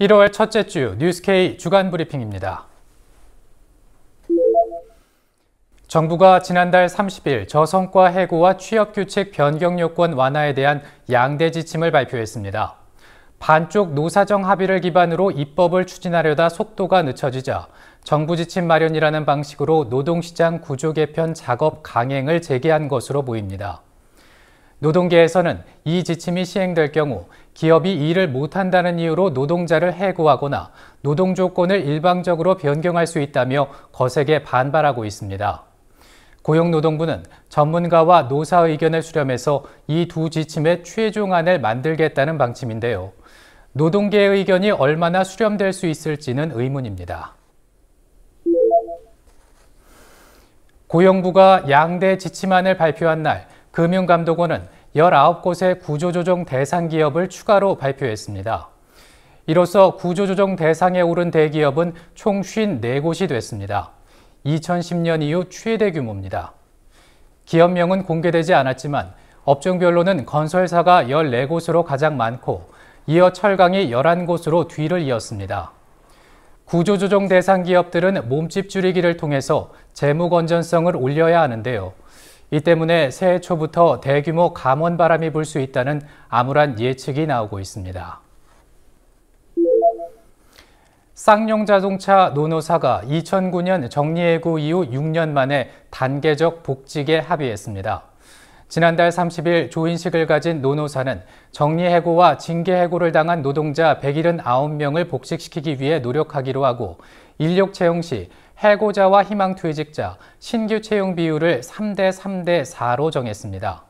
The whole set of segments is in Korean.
1월 첫째 주뉴스케이 주간 브리핑입니다. 정부가 지난달 30일 저성과 해고와 취업규칙 변경 요건 완화에 대한 양대 지침을 발표했습니다. 반쪽 노사정 합의를 기반으로 입법을 추진하려다 속도가 늦춰지자 정부 지침 마련이라는 방식으로 노동시장 구조 개편 작업 강행을 재개한 것으로 보입니다. 노동계에서는 이 지침이 시행될 경우 기업이 일을 못한다는 이유로 노동자를 해고하거나 노동 조건을 일방적으로 변경할 수 있다며 거세게 반발하고 있습니다. 고용노동부는 전문가와 노사 의견을 수렴해서 이 두 지침의 최종안을 만들겠다는 방침인데요. 노동계의 견이 얼마나 수렴될 수 있을지는 의문입니다. 고용부가 양대 지침안을 발표한 날 금융감독원은 19곳의 구조조정 대상 기업을 추가로 발표했습니다. 이로써 구조조정 대상에 오른 대기업은 총 54곳이 됐습니다. 2010년 이후 최대 규모입니다. 기업명은 공개되지 않았지만 업종별로는 건설사가 14곳으로 가장 많고 이어 철강이 11곳으로 뒤를 이었습니다. 구조조정 대상 기업들은 몸집 줄이기를 통해서 재무 건전성을 올려야 하는데요. 이 때문에 새해 초부터 대규모 감원 바람이 불 수 있다는 암울한 예측이 나오고 있습니다. 쌍용 자동차 노노사가 2009년 정리해고 이후 6년 만에 단계적 복직에 합의했습니다. 지난달 30일 조인식을 가진 노노사는 정리해고와 징계해고를 당한 노동자 179명을 복직시키기 위해 노력하기로 하고 인력 채용 시 해고자와 희망퇴직자, 신규 채용 비율을 3대 3대 4로 정했습니다.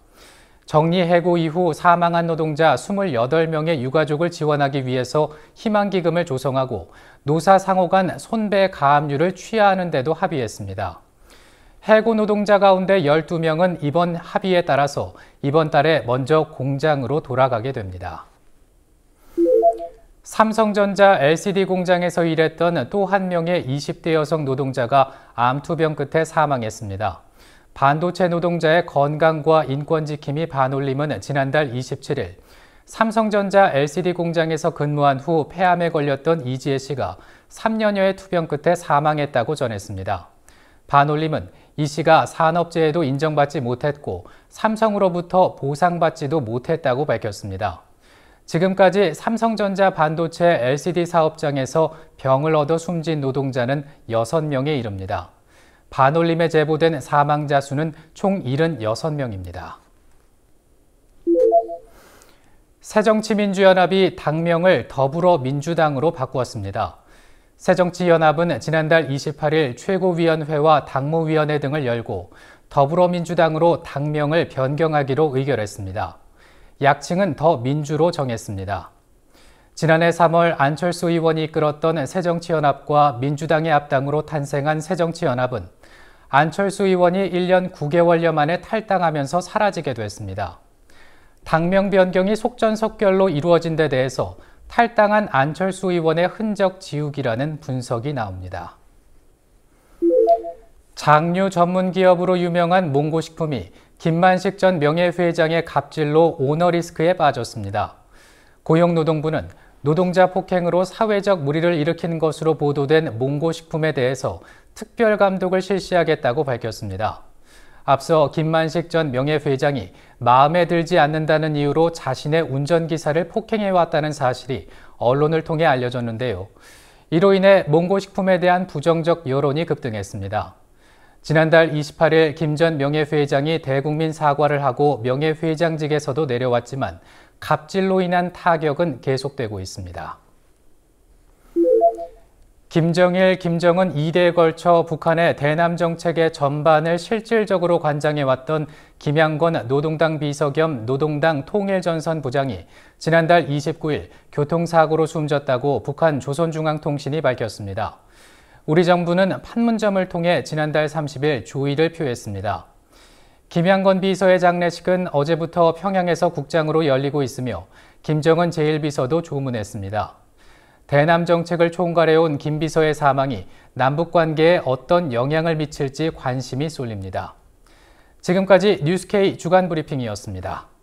정리해고 이후 사망한 노동자 28명의 유가족을 지원하기 위해서 희망기금을 조성하고 노사상호 간 손배 가압류를 취하하는 데도 합의했습니다. 해고 노동자 가운데 12명은 이번 합의에 따라서 이번 달에 먼저 공장으로 돌아가게 됩니다. 삼성전자 LCD 공장에서 일했던 또 한 명의 20대 여성 노동자가 암투병 끝에 사망했습니다. 반도체 노동자의 건강과 인권 지킴이 반올림은 지난달 27일 삼성전자 LCD 공장에서 근무한 후 폐암에 걸렸던 이지혜 씨가 3년여의 투병 끝에 사망했다고 전했습니다. 반올림은 이 씨가 산업재해도 인정받지 못했고 삼성으로부터 보상받지도 못했다고 밝혔습니다. 지금까지 삼성전자 반도체 LCD 사업장에서 병을 얻어 숨진 노동자는 6명에 이릅니다. 반올림에 제보된 사망자 수는 총 76명입니다. 새정치민주연합이 당명을 더불어민주당으로 바꾸었습니다. 새정치연합은 지난달 28일 최고위원회와 당무위원회 등을 열고 더불어민주당으로 당명을 변경하기로 의결했습니다. 약칭은 더 민주로 정했습니다. 지난해 3월 안철수 의원이 이끌었던 새정치연합과 민주당의 합당으로 탄생한 새정치연합은 안철수 의원이 1년 9개월여 만에 탈당하면서 사라지게 됐습니다. 당명 변경이 속전속결로 이루어진 데 대해서 탈당한 안철수 의원의 흔적 지우기라는 분석이 나옵니다. 장류 전문 기업으로 유명한 몽고식품이 김만식 전 명예회장의 갑질로 오너리스크에 빠졌습니다. 고용노동부는 노동자 폭행으로 사회적 물의를 일으킨 것으로 보도된 몽고식품에 대해서 특별 감독을 실시하겠다고 밝혔습니다. 앞서 김만식 전 명예회장이 마음에 들지 않는다는 이유로 자신의 운전기사를 폭행해왔다는 사실이 언론을 통해 알려졌는데요. 이로 인해 몽고식품에 대한 부정적 여론이 급등했습니다. 지난달 28일 김 전 명예회장이 대국민 사과를 하고 명예회장직에서도 내려왔지만 갑질로 인한 타격은 계속되고 있습니다. 김정일, 김정은 2대에 걸쳐 북한의 대남 정책의 전반을 실질적으로 관장해왔던 김양건 노동당 비서 겸 노동당 통일전선 부장이 지난달 29일 교통사고로 숨졌다고 북한 조선중앙통신이 밝혔습니다. 우리 정부는 판문점을 통해 지난달 30일 조의를 표했습니다. 김양건 비서의 장례식은 어제부터 평양에서 국장으로 열리고 있으며 김정은 제1비서도 조문했습니다. 대남 정책을 총괄해온 김 비서의 사망이 남북 관계에 어떤 영향을 미칠지 관심이 쏠립니다. 지금까지 뉴스K 주간 브리핑이었습니다.